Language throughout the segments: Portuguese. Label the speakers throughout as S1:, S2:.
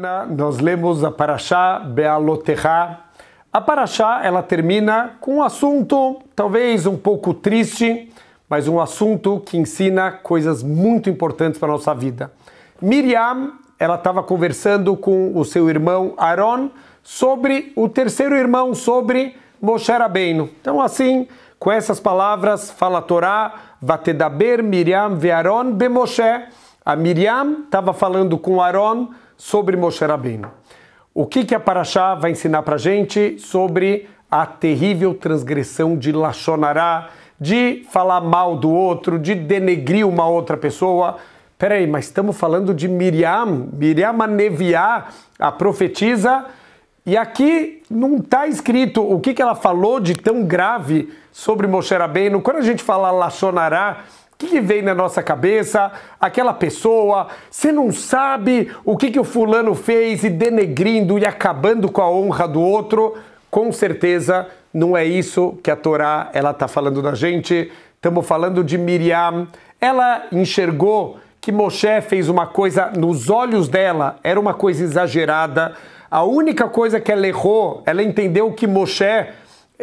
S1: semana nós lemos a Parashá Bealoterra. A Parashá ela termina com um assunto talvez um pouco triste, mas um assunto que ensina coisas muito importantes para a nossa vida. Miriam, ela estava conversando com o seu irmão Aaron sobre o terceiro irmão, sobre Moshe Rabbeinu. Então assim, com essas palavras, fala a Torá, Vatedaber Miriam Vearon Bemoshe. A Miriam estava falando com Aaron sobre Moshe Rabbeinu. O que, que a Paraxá vai ensinar para gente sobre a terrível transgressão de Lachonará, de falar mal do outro, de denegrir uma outra pessoa. Peraí, mas estamos falando de Miriam, Miriam Neviá, a profetisa, e aqui não está escrito o que, que ela falou de tão grave sobre Moshe Rabbeinu. Quando a gente fala Lachonará, que, que vem na nossa cabeça? Aquela pessoa, você não sabe o que, que o fulano fez e denegrindo e acabando com a honra do outro? Com certeza não é isso que a Torá ela está falando da gente. Estamos falando de Miriam. Ela enxergou que Moshe fez uma coisa, nos olhos dela, era uma coisa exagerada. A única coisa que ela errou, ela entendeu que Moshe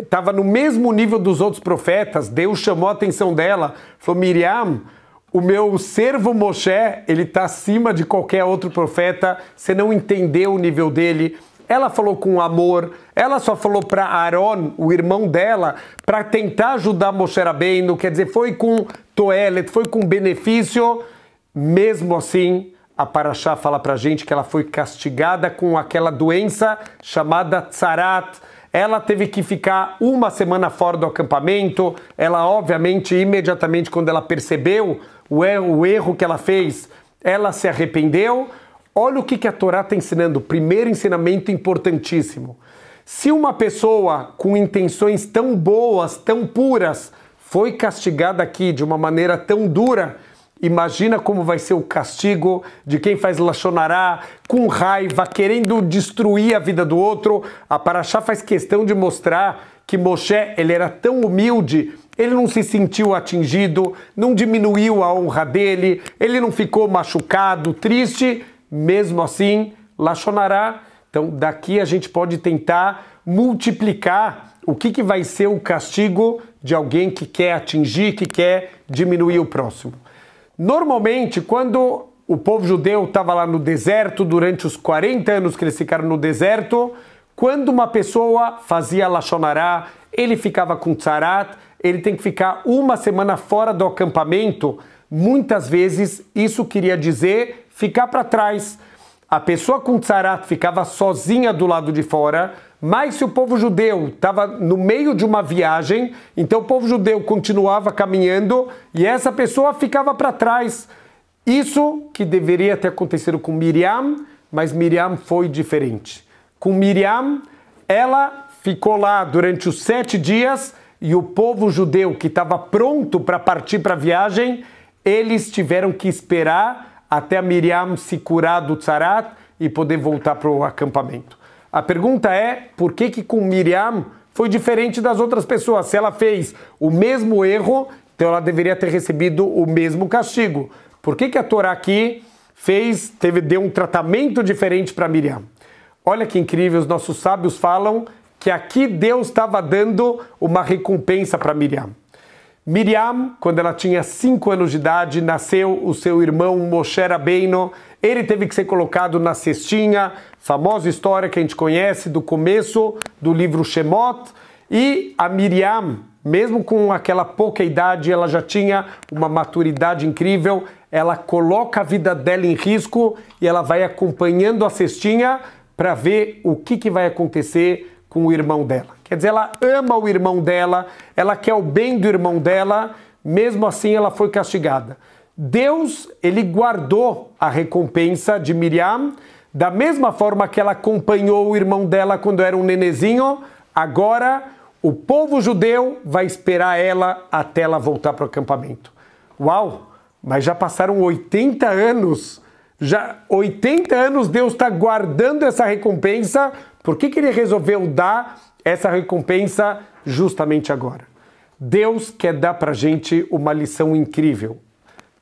S1: estava no mesmo nível dos outros profetas, Deus chamou a atenção dela, falou: Miriam, o meu servo Moshe, ele está acima de qualquer outro profeta, você não entendeu o nível dele. Ela falou com amor, ela só falou para Aaron, o irmão dela, para tentar ajudar Moshe Rabbeinu, quer dizer, foi com toelet, foi com benefício. Mesmo assim, a Parashá fala para gente que ela foi castigada com aquela doença chamada tzarat, ela teve que ficar uma semana fora do acampamento. Ela, obviamente, imediatamente, quando ela percebeu o erro, o erro que ela fez, ela se arrependeu. Olha o que, que a Torá está ensinando. Primeiro ensinamento importantíssimo. Se uma pessoa com intenções tão boas, tão puras, foi castigada aqui de uma maneira tão dura, Imagina como vai ser o castigo de quem faz Lachonará, com raiva, querendo destruir a vida do outro. A Paraxá faz questão de mostrar que Moshe ele era tão humilde, ele não se sentiu atingido, não diminuiu a honra dele, ele não ficou machucado, triste. Mesmo assim, Lachonará. Então, daqui a gente pode tentar multiplicar o que, que vai ser o castigo de alguém que quer atingir, que quer diminuir o próximo. Normalmente, quando o povo judeu estava lá no deserto durante os 40 anos que eles ficaram no deserto, quando uma pessoa fazia Lachonará, ele ficava com tzarat, ele tem que ficar uma semana fora do acampamento. Muitas vezes isso queria dizer ficar para trás. A pessoa com tzarat ficava sozinha do lado de fora, mas se o povo judeu estava no meio de uma viagem, então o povo judeu continuava caminhando e essa pessoa ficava para trás. Isso que deveria ter acontecido com Miriam, mas Miriam foi diferente. Com Miriam, ela ficou lá durante os sete dias e o povo judeu que estava pronto para partir para a viagem, eles tiveram que esperar até a Miriam se curar do tzarat e poder voltar para o acampamento. A pergunta é por que, que com Miriam foi diferente das outras pessoas? Se ela fez o mesmo erro, então ela deveria ter recebido o mesmo castigo. Por que, que a Torá aqui fez, teve, deu um tratamento diferente para Miriam? Olha que incrível, os nossos sábios falam que aqui Deus estava dando uma recompensa para Miriam. Miriam, quando ela tinha 5 anos de idade, nasceu o seu irmão Moshe Rabbeinu. Ele teve que ser colocado na cestinha, famosa história que a gente conhece do começo do livro Shemot. E a Miriam, mesmo com aquela pouca idade, ela já tinha uma maturidade incrível. Ela coloca a vida dela em risco e ela vai acompanhando a cestinha para ver o que, que vai acontecer com o irmão dela. Quer dizer, ela ama o irmão dela, ela quer o bem do irmão dela, mesmo assim ela foi castigada. Deus, ele guardou a recompensa de Miriam, da mesma forma que ela acompanhou o irmão dela quando era um nenezinho, agora o povo judeu vai esperar ela até ela voltar para o acampamento. Uau! Mas já passaram 80 anos. Já 80 anos Deus está guardando essa recompensa por que, que ele resolveu dar essa recompensa justamente agora? Deus quer dar para gente uma lição incrível.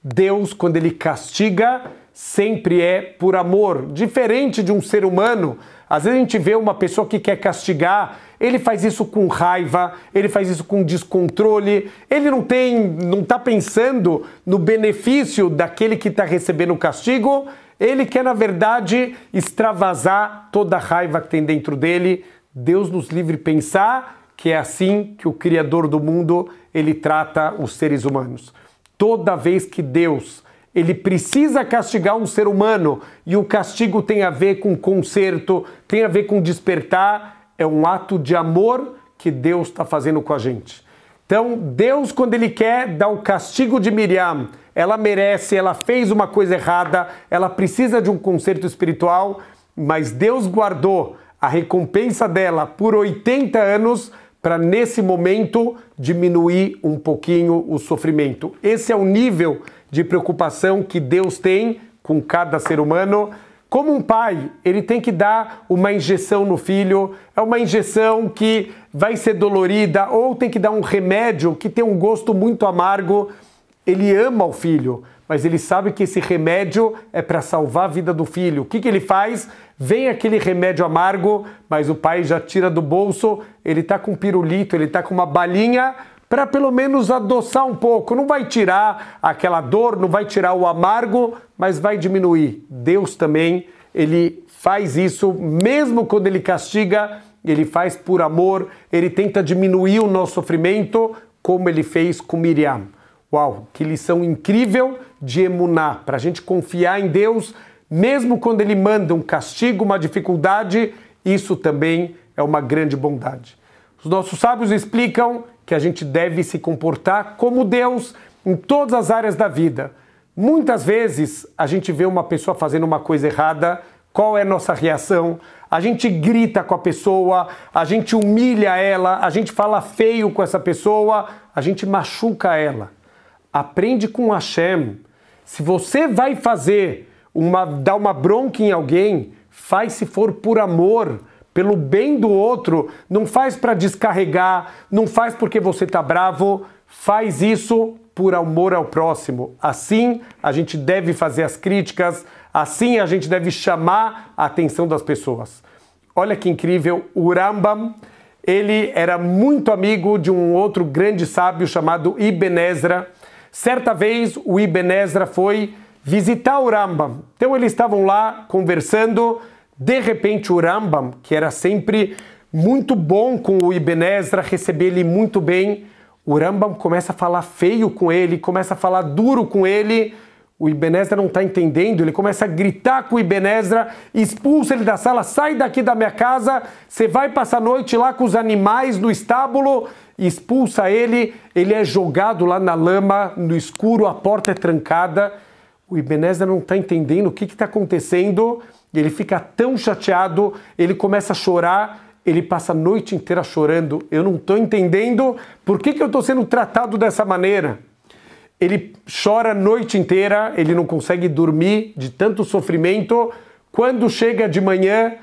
S1: Deus, quando ele castiga, sempre é por amor, diferente de um ser humano. Às vezes a gente vê uma pessoa que quer castigar, ele faz isso com raiva, ele faz isso com descontrole, ele não tem, não está pensando no benefício daquele que está recebendo o castigo, ele quer, na verdade, extravasar toda a raiva que tem dentro dele. Deus nos livre pensar que é assim que o Criador do mundo ele trata os seres humanos. Toda vez que Deus ele precisa castigar um ser humano e o castigo tem a ver com conserto, tem a ver com despertar, é um ato de amor que Deus está fazendo com a gente. Então, Deus, quando Ele quer, dá o castigo de Miriam. Ela merece, ela fez uma coisa errada, ela precisa de um conserto espiritual, mas Deus guardou a recompensa dela por 80 anos para, nesse momento, diminuir um pouquinho o sofrimento. Esse é o nível de preocupação que Deus tem com cada ser humano. Como um pai, ele tem que dar uma injeção no filho, é uma injeção que vai ser dolorida, ou tem que dar um remédio que tem um gosto muito amargo. Ele ama o filho, mas ele sabe que esse remédio é para salvar a vida do filho. O que, que ele faz? Vem aquele remédio amargo, mas o pai já tira do bolso, ele está com pirulito, ele está com uma balinha para pelo menos adoçar um pouco. Não vai tirar aquela dor, não vai tirar o amargo, mas vai diminuir. Deus também, ele faz isso, mesmo quando ele castiga, ele faz por amor, ele tenta diminuir o nosso sofrimento, como ele fez com Miriam. Uau, que lição incrível de emunar, para a gente confiar em Deus, mesmo quando ele manda um castigo, uma dificuldade, isso também é uma grande bondade. Os nossos sábios explicam que a gente deve se comportar como Deus em todas as áreas da vida. Muitas vezes a gente vê uma pessoa fazendo uma coisa errada, qual é a nossa reação? A gente grita com a pessoa, a gente humilha ela, a gente fala feio com essa pessoa, a gente machuca ela. Aprende com Hashem. Se você vai fazer uma dar uma bronca em alguém, faz se for por amor pelo bem do outro, não faz para descarregar, não faz porque você tá bravo, faz isso por amor ao próximo. Assim a gente deve fazer as críticas, assim a gente deve chamar a atenção das pessoas. Olha que incrível, o Rambam, ele era muito amigo de um outro grande sábio chamado Ibn Ezra. Certa vez o Ibn Ezra foi visitar o Rambam. Então eles estavam lá conversando de repente, o Rambam, que era sempre muito bom com o Ibn Ezra, receber ele muito bem, o Rambam começa a falar feio com ele, começa a falar duro com ele. O Ibn Ezra não está entendendo, ele começa a gritar com o Ibn Ezra, expulsa ele da sala, sai daqui da minha casa, você vai passar a noite lá com os animais no estábulo, expulsa ele, ele é jogado lá na lama, no escuro, a porta é trancada. O Ibn Ezra não está entendendo o que está acontecendo ele fica tão chateado, ele começa a chorar, ele passa a noite inteira chorando. Eu não estou entendendo por que, que eu estou sendo tratado dessa maneira. Ele chora a noite inteira, ele não consegue dormir de tanto sofrimento. Quando chega de manhã,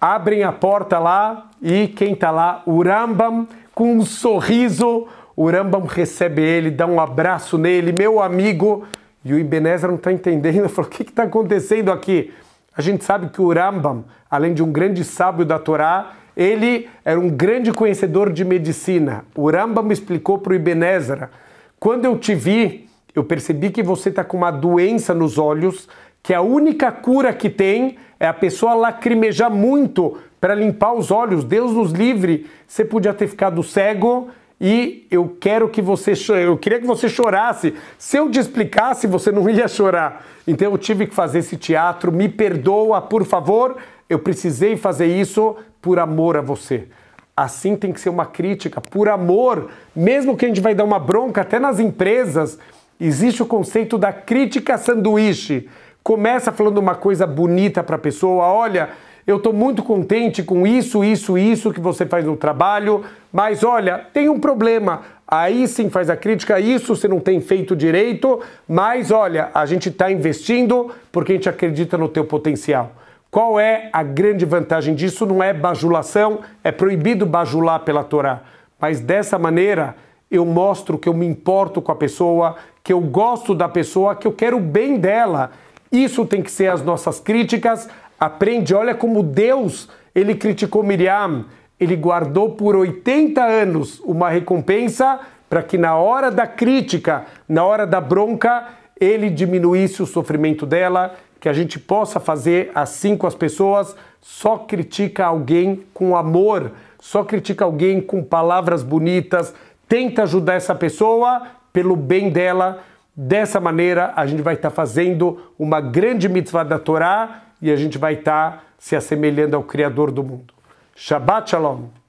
S1: abrem a porta lá e quem está lá? O Rambam, com um sorriso. O Rambam recebe ele, dá um abraço nele, meu amigo. E o Ibenezer não está entendendo, falou: o que está acontecendo aqui? A gente sabe que o Rambam, além de um grande sábio da Torá, ele era um grande conhecedor de medicina. O Rambam explicou para o Ibenezra: quando eu te vi, eu percebi que você está com uma doença nos olhos, que a única cura que tem é a pessoa lacrimejar muito para limpar os olhos. Deus nos livre, você podia ter ficado cego e eu quero que você eu queria que você chorasse. Se eu te explicasse, você não ia chorar. Então eu tive que fazer esse teatro. Me perdoa, por favor. Eu precisei fazer isso por amor a você. Assim tem que ser uma crítica, por amor, mesmo que a gente vai dar uma bronca até nas empresas, existe o conceito da crítica sanduíche. Começa falando uma coisa bonita para a pessoa, olha, eu estou muito contente com isso, isso, isso que você faz no trabalho, mas olha, tem um problema. Aí sim faz a crítica, isso você não tem feito direito, mas olha, a gente está investindo porque a gente acredita no teu potencial. Qual é a grande vantagem disso? Não é bajulação, é proibido bajular pela Torá. Mas dessa maneira eu mostro que eu me importo com a pessoa, que eu gosto da pessoa, que eu quero o bem dela. Isso tem que ser as nossas críticas, Aprende, olha como Deus ele criticou Miriam, ele guardou por 80 anos uma recompensa para que na hora da crítica, na hora da bronca, ele diminuísse o sofrimento dela, que a gente possa fazer assim com as pessoas, só critica alguém com amor, só critica alguém com palavras bonitas, tenta ajudar essa pessoa pelo bem dela. Dessa maneira, a gente vai estar tá fazendo uma grande mitzvah da Torá e a gente vai estar tá se assemelhando ao Criador do mundo. Shabbat Shalom!